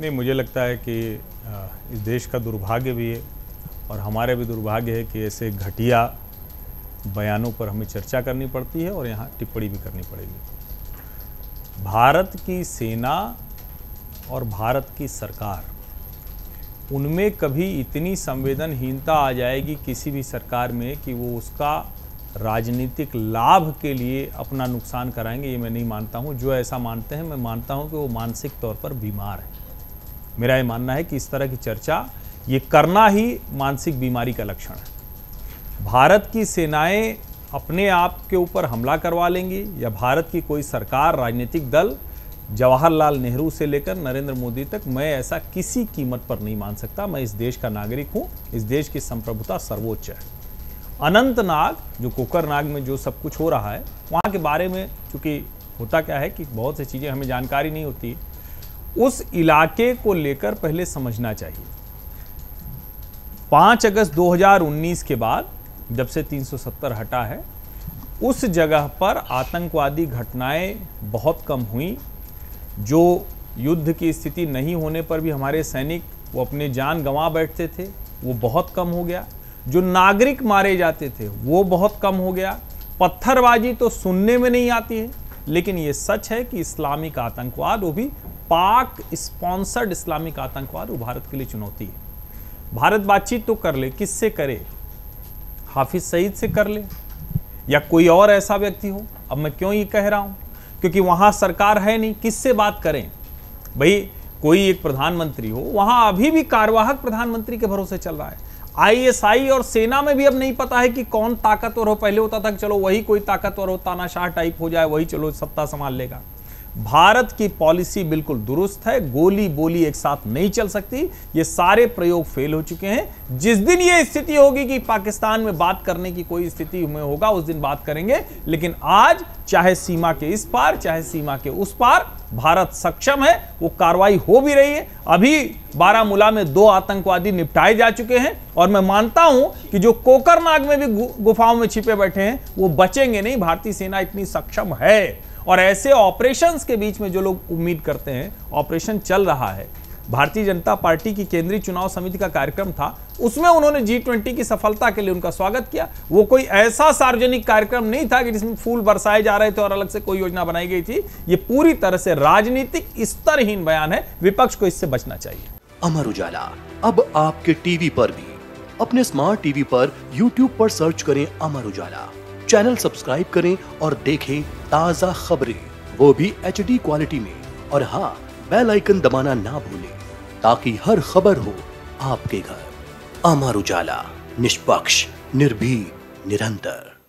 नहीं मुझे लगता है कि इस देश का दुर्भाग्य भी है और हमारे भी दुर्भाग्य है कि ऐसे घटिया बयानों पर हमें चर्चा करनी पड़ती है और यहाँ टिप्पणी भी करनी पड़ेगी भारत की सेना और भारत की सरकार उनमें कभी इतनी संवेदनहीनता आ जाएगी किसी भी सरकार में कि वो उसका राजनीतिक लाभ के लिए अपना नुकसान कराएंगे ये मैं नहीं मानता हूँ जो ऐसा मानते हैं मैं मानता हूँ कि वो मानसिक तौर पर बीमार है मेरा ये मानना है कि इस तरह की चर्चा ये करना ही मानसिक बीमारी का लक्षण है भारत की सेनाएं अपने आप के ऊपर हमला करवा लेंगी या भारत की कोई सरकार राजनीतिक दल जवाहरलाल नेहरू से लेकर नरेंद्र मोदी तक मैं ऐसा किसी कीमत पर नहीं मान सकता मैं इस देश का नागरिक हूँ इस देश की संप्रभुता सर्वोच्च है अनंतनाग जो कोकरनाग में जो सब कुछ हो रहा है वहाँ के बारे में चूँकि होता क्या है कि बहुत सी चीज़ें हमें जानकारी नहीं होती उस इलाके को लेकर पहले समझना चाहिए पांच अगस्त 2019 के बाद जब से 370 हटा है उस जगह पर आतंकवादी घटनाएं बहुत कम हुई जो युद्ध की स्थिति नहीं होने पर भी हमारे सैनिक वो अपने जान गंवा बैठते थे वो बहुत कम हो गया जो नागरिक मारे जाते थे वो बहुत कम हो गया पत्थरबाजी तो सुनने में नहीं आती है लेकिन ये सच है कि इस्लामिक आतंकवाद वो भी पाक स्पॉन्सर्ड इस्लामिक आतंकवाद वो भारत के लिए चुनौती है भारत बातचीत तो कर ले किससे करे हाफिज सईद से कर ले या कोई और ऐसा व्यक्ति हो अब मैं क्यों ये कह रहा हूं क्योंकि वहां सरकार है नहीं किससे बात करें भाई कोई एक प्रधानमंत्री हो वहां अभी भी कार्यवाहक प्रधानमंत्री के भरोसे चल रहा है आईएसआई और सेना में भी अब नहीं पता है कि कौन ताकतवर हो पहले होता था कि चलो वही कोई ताकतवर हो तानाशाह टाइप हो जाए वही चलो सत्ता संभाल लेगा भारत की पॉलिसी बिल्कुल दुरुस्त है गोली बोली एक साथ नहीं चल सकती ये सारे प्रयोग फेल हो चुके हैं जिस दिन ये स्थिति होगी कि पाकिस्तान में बात करने की कोई स्थिति में होगा उस दिन बात करेंगे लेकिन आज चाहे सीमा के इस पार चाहे सीमा के उस पार भारत सक्षम है वो कार्रवाई हो भी रही है अभी बारामूला में दो आतंकवादी निपटाए जा चुके हैं और मैं मानता हूं कि जो कोकरनाग में भी गुफाओं में छिपे बैठे हैं वो बचेंगे नहीं भारतीय सेना इतनी सक्षम है और ऐसे ऑपरेशंस के बीच में जो लोग उम्मीद करते हैं ऑपरेशन चल रहा है भारतीय जनता पार्टी की केंद्रीय चुनाव समिति का कार्यक्रम था उसमें उन्होंने जी ट्वेंटी की सफलता के लिए उनका स्वागत किया वो कोई ऐसा सार्वजनिक कार्यक्रम नहीं था कि जिसमें फूल बरसाए जा रहे थे और अलग से कोई योजना बनाई गई थी ये पूरी तरह से राजनीतिक स्तरहीन बयान है विपक्ष को इससे बचना चाहिए अमर उजाला अब आपके टीवी पर भी अपने स्मार्ट टीवी पर यूट्यूब पर सर्च करें अमर उजाला चैनल सब्सक्राइब करें और देखें ताज़ा खबरें वो भी एच क्वालिटी में और हाँ बेल आइकन दबाना ना भूलें ताकि हर खबर हो आपके घर अमर उजाला निष्पक्ष निर्भी निरंतर